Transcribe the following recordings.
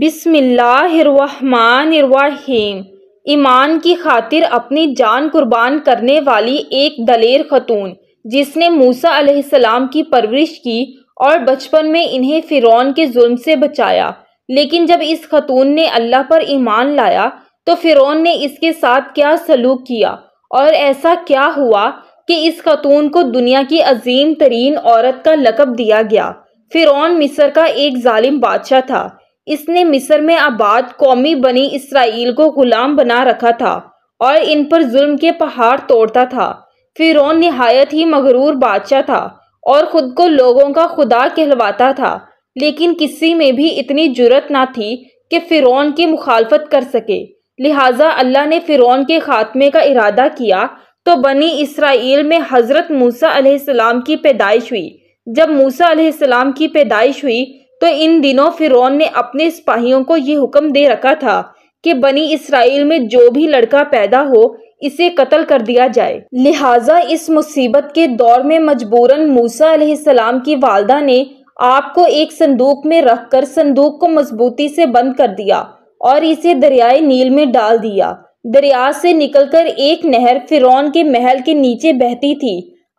बिसमीम ईमान की खातिर अपनी जान कुर्बान करने वाली एक दलेर खतून जिसने मूसा अलैहिस्सलाम की परवरिश की और बचपन में इन्हें फ़िरौन के जुल्म से बचाया लेकिन जब इस खतून ने अल्लाह पर ईमान लाया तो फ़िरौन ने इसके साथ क्या सलूक किया और ऐसा क्या हुआ कि इस खतून को दुनिया की अजीम तरीन औरत का लकब दिया गया फ़िरौन मिस्र का एक ालिम बादशाह था इसने मिस्र में आबाद कौमी बनी इसराइल को गुलाम बना रखा था और इन पर जुल्म के पहाड़ तोड़ता था फिरौन नहायत ही मगरूर बादशाह था और खुद को लोगों का खुदा कहलवाता था लेकिन किसी में भी इतनी जुरत ना थी कि फ़िरौन की मुखालफत कर सके लिहाजा अल्लाह ने फ़िरौन के ख़ात्मे का इरादा किया तो बनी इसराइल में हज़रत मूसा सलाम की पैदाइश हुई जब मूसा अलैहिस्सलाम की पैदाइश हुई तो इन दिनों फिरौन ने अपने सिपाहियों को ये हुक्म दे रखा था कि बनी इसराइल में जो भी लड़का पैदा हो इसे कत्ल कर दिया जाए लिहाजा इस मुसीबत के दौर में मजबूरन मूसा सलाम की वालदा ने आपको एक संदूक में रखकर संदूक को मजबूती से बंद कर दिया और इसे दरियाए नील में डाल दिया दरिया से निकलकर एक नहर फिरौन के महल के नीचे बहती थी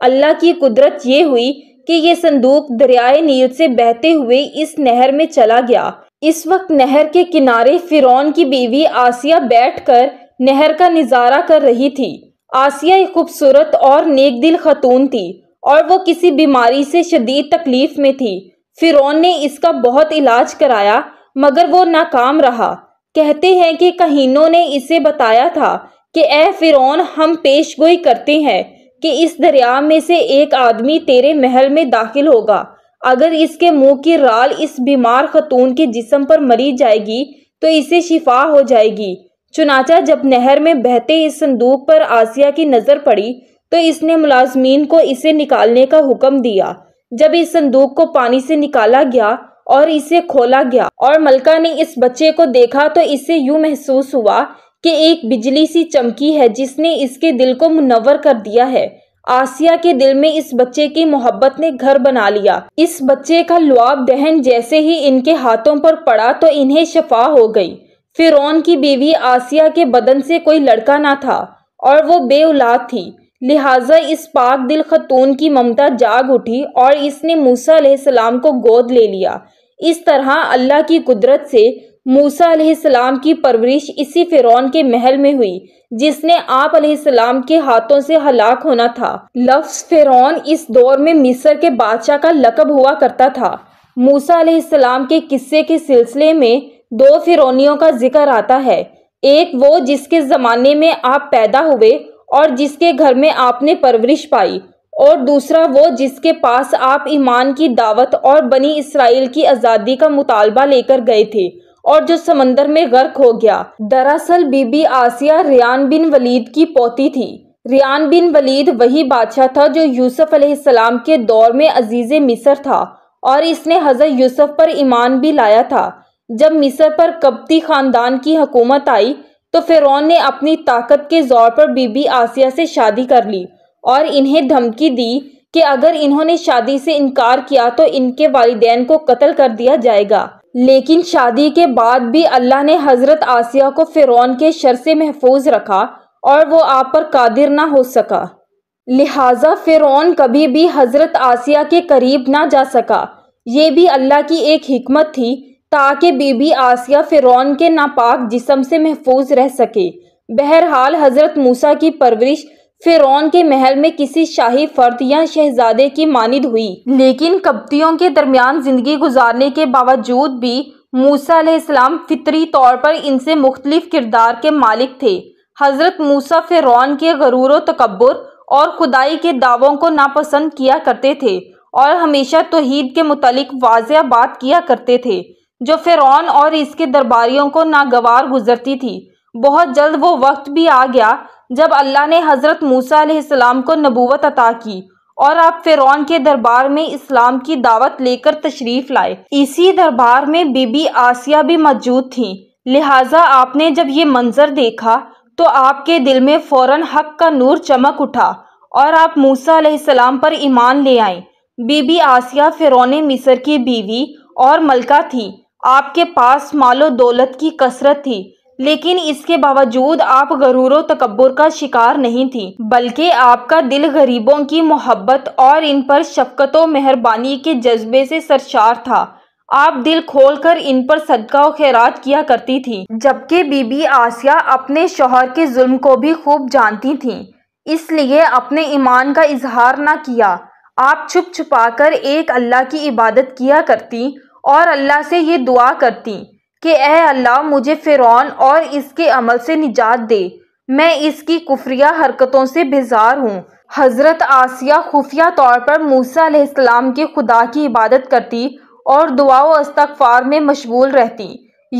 अल्लाह की कुदरत ये हुई कि ये संदूक दरियाए नील से बहते हुए इस नहर में चला गया इस वक्त नहर के किनारे फिरौन की बीवी आसिया बैठकर नहर का नज़ारा कर रही थी आसिया एक खूबसूरत और नेक दिल खतून थी और वो किसी बीमारी से शदीद तकलीफ में थी फिरौन ने इसका बहुत इलाज कराया मगर वो नाकाम रहा कहते हैं कि कहीनों ने इसे बताया था कि ए फिरौन हम पेश गोई करते हैं कि इस दरिया में से एक आदमी तेरे महल में दाखिल होगा अगर इसके मुंह की राल इस बीमार खतून के जिसम पर मरी जाएगी तो इसे शिफा हो जाएगी चुनाचा जब नहर में बहते इस संदूक पर आसिया की नज़र पड़ी तो इसने मुलाजमीन को इसे निकालने का हुक्म दिया जब इस संदूक को पानी से निकाला गया और इसे खोला गया और मलका ने इस बच्चे को देखा तो इसे यूं महसूस हुआ कि एक बिजली सी चमकी है जिसने इसके दिल को मुनवर कर दिया है आसिया के दिल में इस बच्चे की मोहब्बत ने घर बना लिया इस बच्चे का लुआब दहन जैसे ही इनके हाथों पर पड़ा तो इन्हें शफा हो गई फिरौन की बीवी आसिया के बदन से कोई लड़का ना था और वो बेउलाद थी लिहाजा इस पाक दिल खतून की ममता जाग उठी और इसने मूसा सलाम को गोद ले लिया इस तरह अल्लाह की कुदरत से मूसा अलैहिस्सलाम की परवरिश इसी फिरौन के महल में हुई जिसने आप अलैहिस्सलाम के हाथों से हलाक होना था लफ्स फिरौन इस दौर में मिस्र के बादशाह का लकब हुआ करता था मूसा अलैहिस्सलाम के किस्से के सिलसिले में दो फिरौनियों का जिक्र आता है एक वो जिसके ज़माने में आप पैदा हुए और जिसके घर में आपने परवरिश पाई और दूसरा वो जिसके पास आप ईमान की दावत और बनी इसराइल की आज़ादी का मुतालबा लेकर गए थे और जो समंदर में गर्क हो गया दरअसल बीबी आसिया रियान बिन वलीद की पोती थी रियान बिन वलीद वही बादशाह था जो यूसुफ अलैहिस्सलाम के दौर में अजीज मिस्र था और इसने हजर यूसुफ पर ईमान भी लाया था जब मिस्र पर कब्ती ख़ानदान की हुकूमत आई तो फ़िरौन ने अपनी ताकत के ज़ोर पर बीबी आसिया से शादी कर ली और इन्हें धमकी दी कि अगर इन्होंने शादी से इनकार किया तो इनके वालदेन को कत्ल कर दिया जाएगा लेकिन शादी के बाद भी अल्लाह ने हज़रत आसिया को फ़िरौन के शर से महफूज रखा और वो आप पर कादिर ना हो सका लिहाजा फ़िरौन कभी भी हज़रत आसिया के करीब ना जा सका ये भी अल्लाह की एक हिकमत थी ताकि बीबी आसिया फ़िरौन के नापाक जिसम से महफूज रह सके बहरहाल हज़रत मूसा की परवरिश फिरौन के महल में किसी शाही फर्द या शहजादे की मानिद हुई लेकिन कब्तियों के दरमियान जिंदगी गुजारने के बावजूद भी मूसा अलैहिस्सलाम फितरी तौर पर इनसे मुख्तलिफ किरदार के मालिक थे हज़रत मूसा फिरौन के गरूर तकबर और खुदाई के दावों को नापसंद किया करते थे और हमेशा तोहद के मुतलिक वाजह बात किया करते थे जो फिरौन और इसके दरबारियों को नागवार गुजरती थी बहुत जल्द वो वक्त भी आ गया जब अल्लाह ने हज़रत मूसा आसमाम को नबूवत अता की और आप फिरौन के दरबार में इस्लाम की दावत लेकर तशरीफ लाए इसी दरबार में बीबी आसिया भी मौजूद थी लिहाजा आपने जब ये मंजर देखा तो आपके दिल में फौरन हक का नूर चमक उठा और आप मूसा आसमाम पर ईमान ले आए बीबी आसिया फिरौन मिसर की बीवी और मलका थी आपके पास मालो दौलत की कसरत थी लेकिन इसके बावजूद आप गरूर तकबर का शिकार नहीं थी बल्कि आपका दिल गरीबों की मोहब्बत और इन पर शफकत मेहरबानी के जज्बे से सरशार था आप दिल खोलकर इन पर सदका खैरात किया करती थी जबकि बीबी आसिया अपने शोहर के जुल्म को भी खूब जानती थी इसलिए अपने ईमान का इजहार ना किया आप छुप छुपाकर एक अल्लाह की इबादत किया करती और अल्लाह से ये दुआ करती कि अः अल्लाह मुझे फ़िरौन और इसके अमल से निजात दे मैं इसकी कुफरिया हरकतों से बेजार हूँ हज़रत आसिया खुफिया तौर पर मूसा अलैहिस्सलाम के खुदा की इबादत करती और दुआ अस्तगफार में मशगूल रहती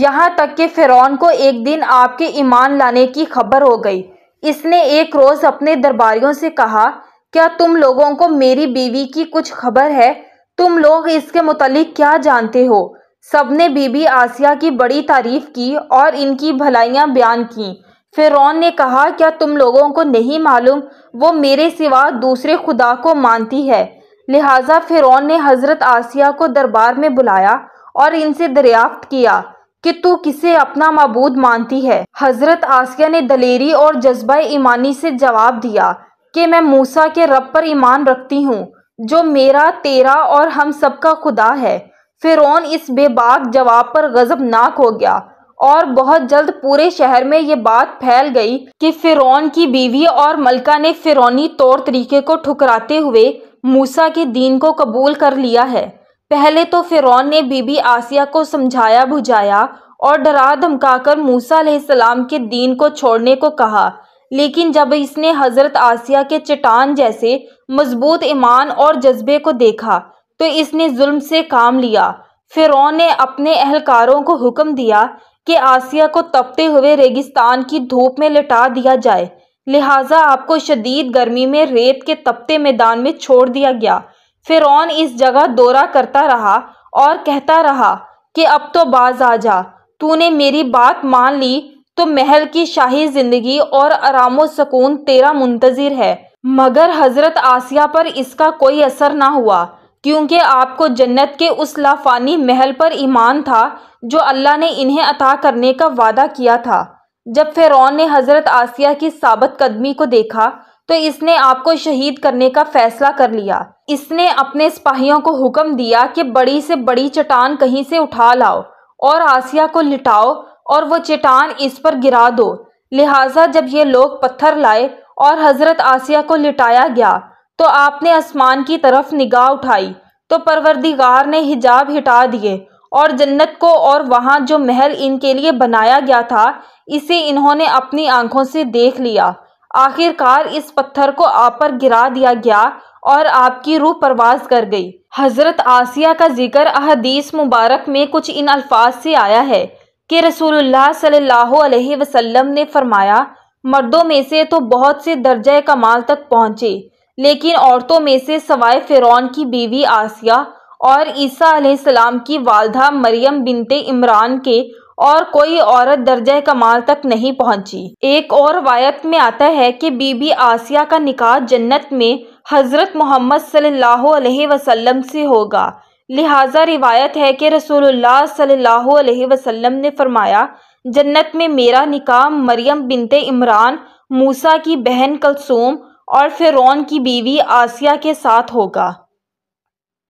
यहाँ तक कि फ़िरौन को एक दिन आपके ईमान लाने की खबर हो गई इसने एक रोज़ अपने दरबारियों से कहा क्या तुम लोगों को मेरी बीवी की कुछ खबर है तुम लोग इसके मुतलिक क्या जानते हो सबने बीबी आसिया की बड़ी तारीफ की और इनकी भलाइयाँ बयान की फिर ने कहा क्या तुम लोगों को नहीं मालूम वो मेरे सिवा दूसरे खुदा को मानती है लिहाजा फिर ने हज़रत आसिया को दरबार में बुलाया और इनसे दरियाफ्त किया कि तू किसे अपना मबूद मानती है हज़रत आसिया ने दलेरी और जज्बा ईमानी से जवाब दिया कि मैं मूसा के रब पर ईमान रखती हूँ जो मेरा तेरा और हम सबका खुदा है फिरौन इस बेबाक जवाब पर गजबनाक हो गया और बहुत जल्द पूरे शहर में ये बात फैल गई कि फिरौन की बीवी और मलका ने फिरौनी तौर तरीके को ठुकराते हुए मूसा के दीन को कबूल कर लिया है पहले तो फिरौन ने बीबी आसिया को समझाया बुझाया और डरा धमकाकर मूसा सलाम के दीन को छोड़ने को कहा लेकिन जब इसने हज़रत आसिया के चट्टान जैसे मजबूत ईमान और जज्बे को देखा तो इसने जुल्म से काम लिया फिर ने अपने अहलकारों को हुक्म दिया कि आसिया को तपते हुए रेगिस्तान की धूप में लिटा दिया जाए लिहाजा आपको शदीद गर्मी में रेत के तपते मैदान में छोड़ दिया गया फिर इस जगह दौरा करता रहा और कहता रहा कि अब तो बाज आ जा तूने मेरी बात मान ली तो महल की शाही जिंदगी और आराम सकून तेरा मुंतजिर है मगर हजरत आसिया पर इसका कोई असर ना हुआ क्योंकि आपको जन्नत के उस लाफानी महल पर ईमान था जो अल्लाह ने इन्हें अता करने का वादा किया था जब फेरौन ने हज़रत आसिया की साबत कदमी को देखा तो इसने आपको शहीद करने का फ़ैसला कर लिया इसने अपने सिपाहियों को हुक्म दिया कि बड़ी से बड़ी चट्टान कहीं से उठा लाओ और आसिया को लिटाओ और वो चट्टान इस पर गिरा दो लिहाजा जब ये लोग पत्थर लाए और हज़रत आसिया को लिटाया गया तो आपने आसमान की तरफ निगाह उठाई तो परवरदिगार ने हिजाब हटा दिए और जन्नत को और वहाँ जो महल इनके लिए बनाया गया था इसे इन्होंने अपनी आंखों से देख लिया आखिरकार इस पत्थर को आप पर गिरा दिया गया और आपकी रूह परवाज कर गई हज़रत आसिया का जिक्र अहदीस मुबारक में कुछ इन अल्फाज से आया है कि रसूलुल्लाह सल्लल्लाहु अलैहि वसल्लम ने फरमाया मर्दों में से तो बहुत से दर्ज कमाल तक पहुँचे लेकिन औरतों में से सवाए फ़िरौन की बीवी आसिया और ईसा सलाम की वालदा मरियम बिनते इमरान के और कोई औरत दर्जा कमाल तक नहीं पहुंची। एक और वायत में आता है कि बीबी आसिया का निकाह जन्नत में हज़रत मोहम्मद सल्लल्लाहु अलैहि वसल्लम से होगा लिहाजा रिवायत है कि रसूलुल्लाह सल्लल्लाहु अलैहि वसल्लम ने फरमाया जन्नत में मेरा निकाह मरियम बिनते इमरान मूसा की बहन कलसूम और फ़िरौन की बीवी आसिया के साथ होगा